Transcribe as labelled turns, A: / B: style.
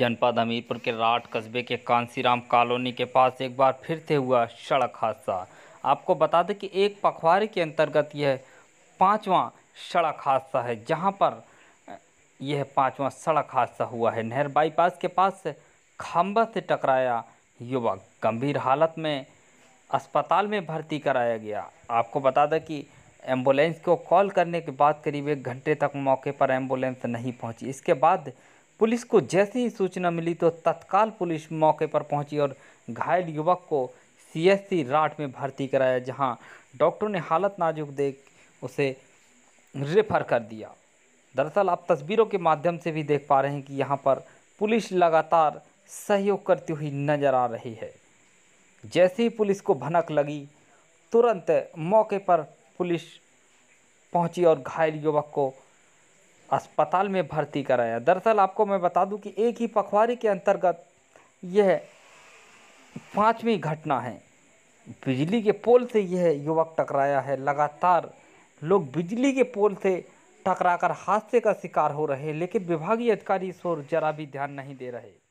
A: जनपद हमीरपुर के राठ कस्बे के कांसीराम कॉलोनी के पास एक बार फिर से हुआ सड़क हादसा आपको बता दें कि एक पखवाड़े के अंतर्गत यह पाँचवा सड़क हादसा है जहां पर यह पाँचवा सड़क हादसा हुआ है नहर बाईपास के पास खम्बा से टकराया युवक गंभीर हालत में अस्पताल में भर्ती कराया गया आपको बता दें कि एम्बुलेंस को कॉल करने के बाद करीब एक घंटे तक मौके पर एम्बुलेंस नहीं पहुंची इसके बाद पुलिस को जैसी ही सूचना मिली तो तत्काल पुलिस मौके पर पहुंची और घायल युवक को सीएससी राट में भर्ती कराया जहां डॉक्टरों ने हालत नाजुक देख उसे रेफर कर दिया दरअसल आप तस्वीरों के माध्यम से भी देख पा रहे हैं कि यहाँ पर पुलिस लगातार सहयोग करती हुई नजर आ रही है जैसे ही पुलिस को भनक लगी तुरंत मौके पर पुलिस पहुंची और घायल युवक को अस्पताल में भर्ती कराया दरअसल आपको मैं बता दूं कि एक ही पखवारी के अंतर्गत यह पांचवी घटना है बिजली के पोल से यह युवक टकराया है लगातार लोग बिजली के पोल से टकराकर हादसे का शिकार हो रहे हैं लेकिन विभागीय अधिकारी इस ओर जरा भी ध्यान नहीं दे रहे